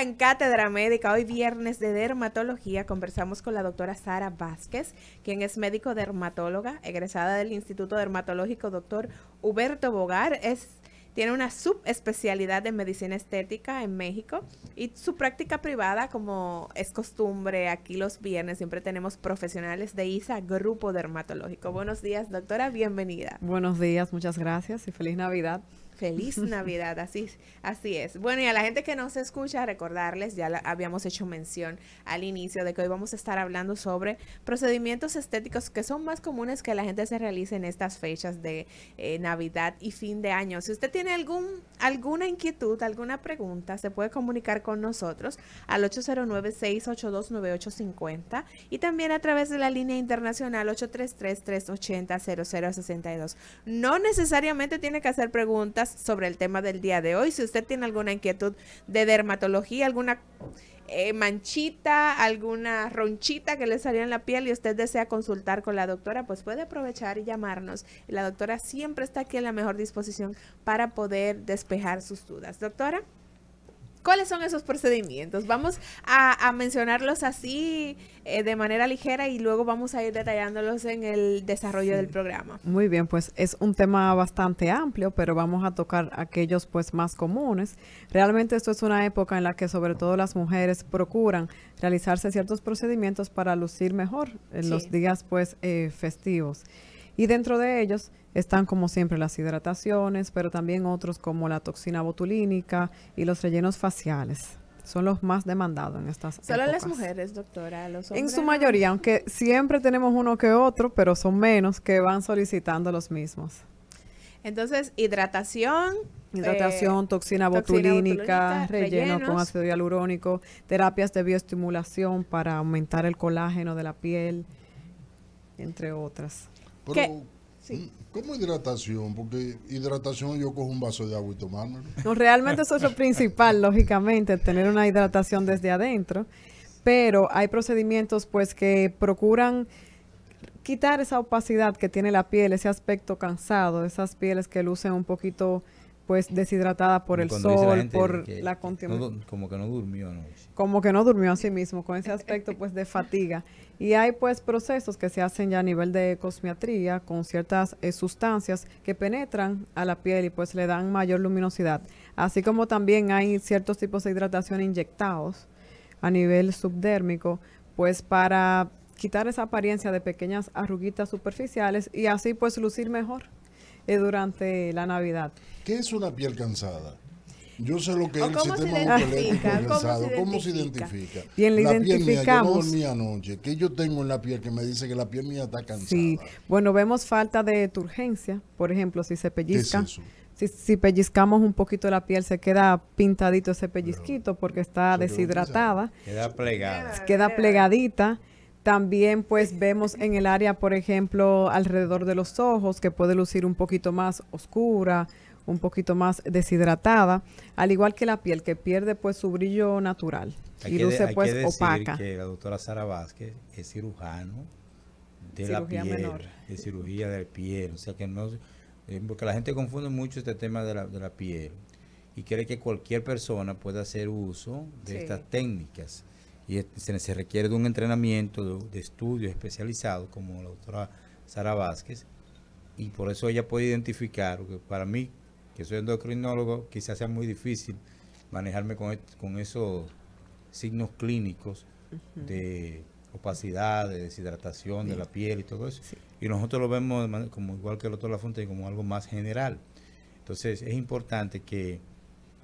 en Cátedra Médica. Hoy viernes de dermatología conversamos con la doctora Sara Vázquez, quien es médico dermatóloga, egresada del Instituto Dermatológico Doctor Huberto Bogar. Es, tiene una subespecialidad de medicina estética en México y su práctica privada, como es costumbre aquí los viernes, siempre tenemos profesionales de ISA, Grupo Dermatológico. Buenos días, doctora, bienvenida. Buenos días, muchas gracias y feliz Navidad. Feliz Navidad, así, así es. Bueno, y a la gente que nos escucha, recordarles, ya habíamos hecho mención al inicio de que hoy vamos a estar hablando sobre procedimientos estéticos que son más comunes que la gente se realice en estas fechas de eh, Navidad y fin de año. Si usted tiene algún, alguna inquietud, alguna pregunta, se puede comunicar con nosotros al 809-682-9850 y también a través de la línea internacional 833-380-0062. No necesariamente tiene que hacer preguntas sobre el tema del día de hoy. Si usted tiene alguna inquietud de dermatología, alguna eh, manchita, alguna ronchita que le salió en la piel y usted desea consultar con la doctora, pues puede aprovechar y llamarnos. La doctora siempre está aquí en la mejor disposición para poder despejar sus dudas. Doctora. ¿Cuáles son esos procedimientos? Vamos a, mencionarlos así eh, de manera ligera y luego vamos a ir detallándolos en el desarrollo del programa. Muy bien, pues es un tema bastante amplio, pero vamos a tocar aquellos pues más comunes. Realmente esto es una época en la que sobre todo las mujeres procuran realizarse ciertos procedimientos para lucir mejor en los días pues eh, festivos. Y dentro de ellos están como siempre las hidrataciones, pero también otros como la toxina botulínica y los rellenos faciales. Son los más demandados en estas Solo las mujeres, doctora, En su mayoría, aunque siempre tenemos uno que otro, pero son menos que van solicitando los mismos. Entonces, hidratación. Hidratación, eh, toxina, botulínica, relleno con ácido hialurónico, terapias de bioestimulación para aumentar el colágeno de la piel, entre otras. Pero, ¿Cómo hidratación? Porque hidratación yo cojo un vaso de agua y tomármelo. No, realmente eso es lo principal, lógicamente, tener una hidratación desde adentro. Pero hay procedimientos pues que procuran quitar esa opacidad que tiene la piel, ese aspecto cansado, esas pieles que lucen un poquito pues deshidratada por el sol, por la como que no durmió, Como que no durmió a sí mismo, con ese aspecto pues de fatiga. Y hay pues procesos que se hacen ya a nivel de cosmiatría con ciertas eh, sustancias que penetran a la piel y pues le dan mayor luminosidad. Así como también hay ciertos tipos de hidratación inyectados a nivel subdérmico, pues para quitar esa apariencia de pequeñas arruguitas superficiales y así pues lucir mejor. Eh, durante la Navidad. ¿Qué es una piel cansada? Yo sé lo que es el sistema Cansada. ¿Cómo se identifica? Bien, la identificamos. piel mía, yo anoche. ¿Qué yo tengo en la piel que me dice que la piel mía está cansada? Sí, bueno, vemos falta de turgencia, por ejemplo, si se pellizca. Si, si, pellizcamos un poquito la piel, se queda pintadito ese pellizquito porque está deshidratada. Queda plegada. Queda plegadita. También pues vemos en el área, por ejemplo, alrededor de los ojos, que puede lucir un poquito más oscura, un poquito más deshidratada, al igual que la piel, que pierde pues su brillo natural y luce pues opaca. la doctora Sara Vázquez es cirujano de la piel, de cirugía de piel, o sea que no, eh, porque la gente confunde mucho este tema de la, de la piel y cree que cualquier persona puede hacer uso de estas técnicas y se, requiere de un entrenamiento, de, estudios especializados, como la doctora Sara Vázquez, y por eso ella puede identificar, para mí, que soy endocrinólogo, quizás sea muy difícil manejarme con, con esos signos clínicos de opacidad, de deshidratación de la piel y todo eso. Y nosotros lo vemos como igual que el doctor Fuente como algo más general. Entonces es importante que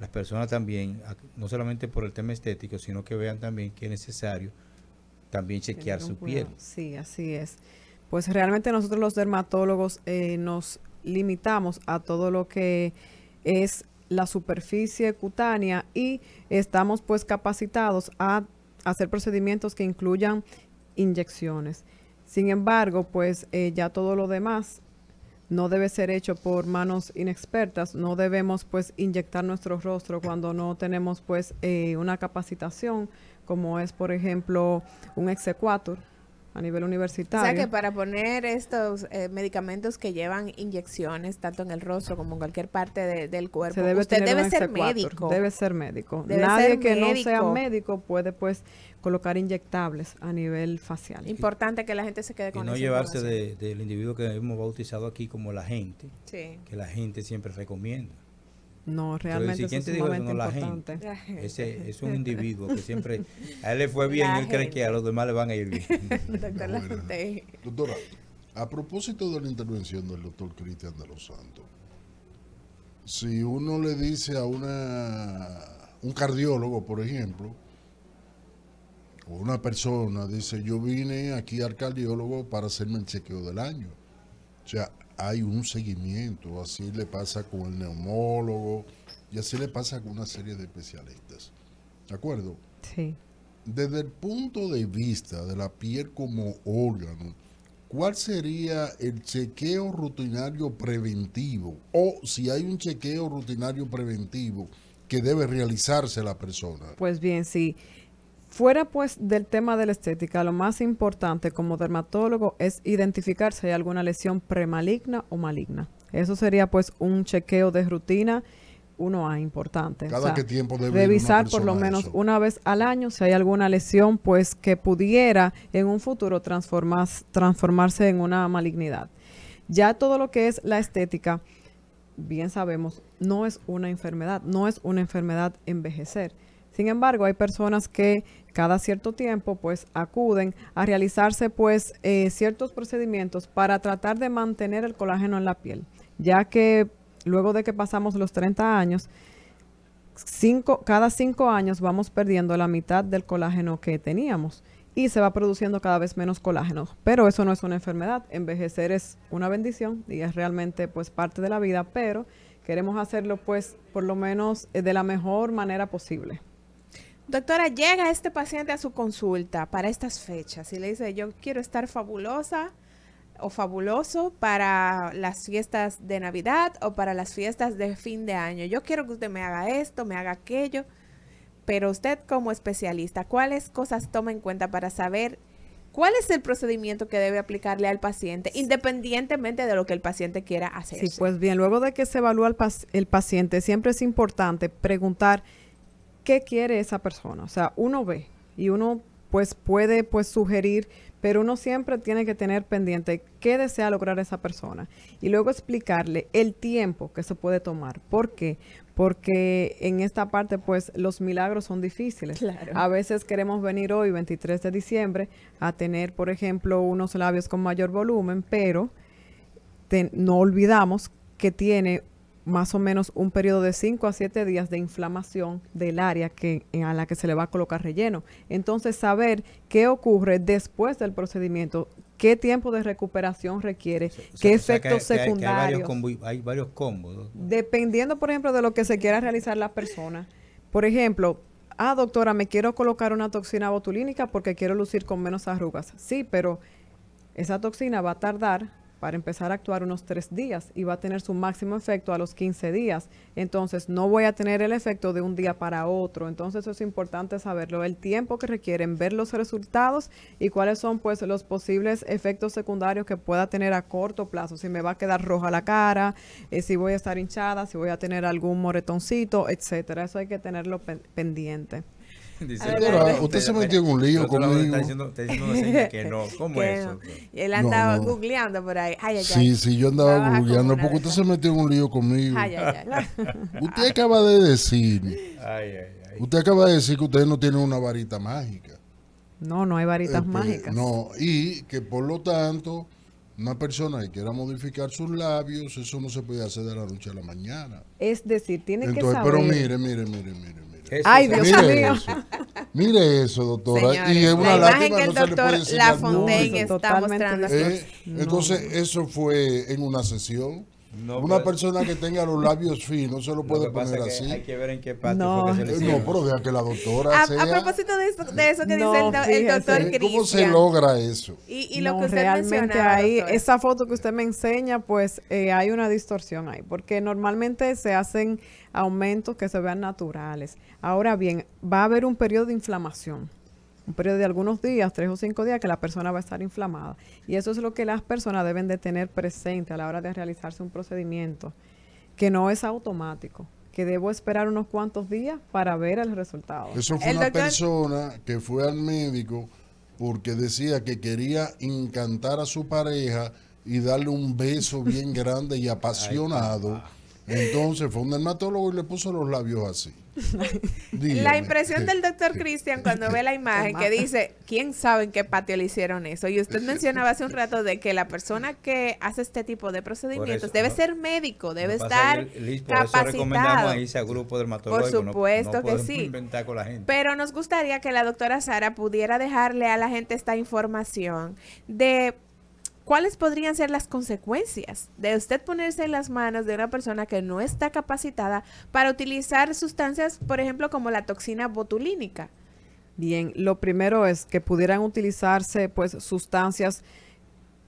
las personas también, no solamente por el tema estético, sino que vean también que es necesario también chequear su piel. Sí, así es. Pues realmente nosotros los dermatólogos eh, nos limitamos a todo lo que es la superficie cutánea y estamos pues capacitados a hacer procedimientos que incluyan inyecciones. Sin embargo, pues eh, ya todo lo demás no debe ser hecho por manos inexpertas, no debemos pues inyectar nuestro rostro cuando no tenemos pues eh, una capacitación como es por ejemplo un exequator a nivel universitario. O sea que para poner estos eh, medicamentos que llevan inyecciones tanto en el rostro como en cualquier parte del cuerpo, usted debe ser, médico. debe ser médico. Nadie que no sea médico puede pues colocar inyectables a nivel facial. Importante que la gente se quede con Y no llevarse del individuo que hemos bautizado aquí como la gente, sí. que la gente siempre recomienda. No, realmente es importante. Ese es un individuo que siempre a él le fue bien él cree que a los demás le van a ir bien. doctora, a propósito de la intervención del doctor Cristian de los Santos, si uno le dice a una un cardiólogo, por ejemplo, o una persona dice, yo vine aquí al cardiólogo para hacerme el chequeo del año. O sea, hay un seguimiento, así le pasa con el neumólogo y así le pasa con una serie de especialistas. ¿De acuerdo? Sí. Desde el punto de vista de la piel como órgano, ¿cuál sería el chequeo rutinario preventivo? O si hay un chequeo rutinario preventivo que debe realizarse la persona. Pues bien, sí. Fuera pues del tema de la estética, lo más importante como dermatólogo es identificar si hay alguna lesión premaligna o maligna. Eso sería pues un chequeo de rutina, uno A importante. Cada qué tiempo debe revisar por lo menos una vez al año si hay alguna lesión pues que pudiera en un futuro transformarse en una malignidad. Ya todo lo que es la estética, bien sabemos, no es una enfermedad, no es una enfermedad envejecer sin embargo, hay personas que cada cierto tiempo pues acuden a realizarse pues eh, ciertos procedimientos para tratar de mantener el colágeno en la piel, ya que luego de que pasamos los 30 años, cada cinco años vamos perdiendo la mitad del colágeno que teníamos y se va produciendo cada vez menos colágeno. Pero eso no es una enfermedad, envejecer es una bendición y es realmente pues parte de la vida, pero queremos hacerlo pues por lo menos eh, de la mejor manera posible. Doctora, llega este paciente a su consulta para estas fechas y le dice, yo quiero estar fabulosa o fabuloso para las fiestas de Navidad o para las fiestas de fin de año. Yo quiero que usted me haga esto, me haga aquello, pero usted como especialista, ¿cuáles cosas toma en cuenta para saber ¿Cuál es el procedimiento que debe aplicarle al paciente, independientemente de lo que el paciente quiera hacer? Sí, pues bien, luego de que se evalúa el, paciente, siempre es importante preguntar qué quiere esa persona. O sea, uno ve y uno pues puede pues sugerir, pero uno siempre tiene que tener pendiente qué desea lograr esa persona y luego explicarle el tiempo que se puede tomar. ¿Por qué? Porque en esta parte pues los milagros son difíciles. A veces queremos venir hoy 23 de diciembre a tener, por ejemplo, unos labios con mayor volumen, pero no olvidamos que tiene más o menos un periodo de 5 a 7 días de inflamación del área eh, a la que se le va a colocar relleno. Entonces, saber qué ocurre después del procedimiento, qué tiempo de recuperación requiere, qué efectos secundarios. hay, varios hay, combos. Dependiendo, por ejemplo, de lo que se quiera realizar la persona. Por ejemplo, ah, doctora, me quiero colocar una toxina botulínica porque quiero lucir con menos arrugas. Sí, pero esa toxina va a tardar para empezar a actuar unos tres días y va a tener su máximo efecto a los 15 días. Entonces no voy a tener el efecto de un día para otro. Entonces eso es importante saberlo, el tiempo que requieren, ver los resultados y cuáles son pues los posibles efectos secundarios que pueda tener a corto plazo. Si me va a quedar roja la cara, eh, si voy a estar hinchada, si voy a tener algún moretoncito, etcétera. Eso hay que tenerlo pendiente. Ah, usted se metió en un lío conmigo. Está diciendo, está diciendo que no. ¿Cómo eso? él andaba googleando por ahí. sí, sí, yo andaba, googleando porque usted se metió en un lío conmigo. usted acaba de decir. Usted acaba de decir que usted no tiene una varita mágica. No, no hay varitas eh, pues, mágicas. No, y que por lo tanto, una persona que quiera modificar sus labios, eso no se puede hacer de la noche a la mañana. Es decir, tiene que saber. Pero mire, mire, mire, mire. Ay, Dios mío. Mire eso, doctora. y es una la imagen que el doctor La Fontaine eh, está mostrando. Entonces, eso fue en una sesión una persona que tenga los labios finos se lo puede poner así. hay que ver en qué parte. No, se eh, no pero vea que la doctora. A, sea... a propósito de eso, de eso que dice el, doctor Cristian. ¿Cómo se logra eso? Y, lo que usted realmente ahí, esa foto que usted me enseña, pues eh, hay una distorsión ahí, porque normalmente se hacen aumentos que se vean naturales. Ahora bien, va a haber un periodo de inflamación un periodo de algunos días, tres o cinco días, que la persona va a estar inflamada. Y eso es lo que las personas deben de tener presente a la hora de realizarse un procedimiento, que no es automático que debo esperar unos cuantos días para ver el resultado. Eso fue una persona que fue al médico porque decía que quería encantar a su pareja y darle un beso bien grande y apasionado. Entonces fue un dermatólogo y le puso los labios así. La impresión del doctor Cristian cuando ve la imagen que dice, ¿quién sabe en qué patio le hicieron eso? Y usted mencionaba hace un rato de que la persona que hace este tipo de procedimientos debe ser médico, debe estar capacitada por Por supuesto que sí. Pero nos gustaría que la doctora Sara pudiera dejarle a la gente esta información de ¿Cuáles podrían ser las consecuencias de usted ponerse en las manos de una persona que no está capacitada para utilizar sustancias, por ejemplo, como la toxina botulínica? Bien, lo primero es que pudieran utilizarse pues sustancias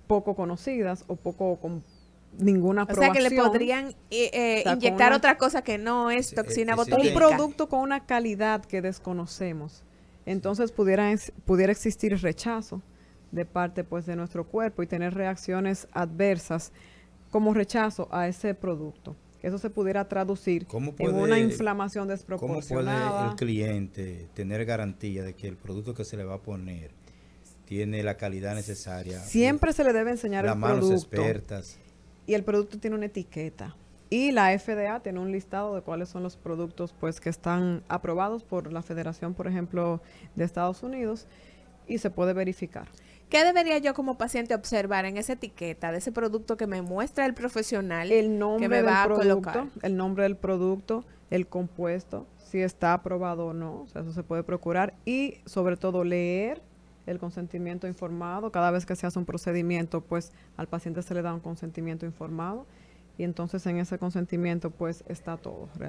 poco conocidas o poco con ninguna aprobación. O sea que le podrían eh, eh, inyectar otra cosa que no es toxina botulínica. Un producto con una calidad que desconocemos. Entonces pudiera, pudiera existir rechazo de parte pues de nuestro cuerpo y tener reacciones adversas como rechazo a ese producto. Eso se pudiera traducir en una inflamación desproporcionada. ¿Cómo puede el cliente tener garantía de que el producto que se le va a poner tiene la calidad necesaria? Siempre se le debe enseñar las manos expertas. Y el producto tiene una etiqueta. Y la FDA tiene un listado de cuáles son los productos pues que están aprobados por la Federación, por ejemplo, de Estados Unidos y se puede verificar. ¿Qué debería yo como paciente observar en esa etiqueta de ese producto que me muestra el profesional? El nombre que del producto, el nombre del producto, el compuesto, si está aprobado o no, eso se puede procurar y sobre todo leer el consentimiento informado, cada vez que se hace un procedimiento, pues al paciente se le da un consentimiento informado y entonces en ese consentimiento pues está todo. Realmente.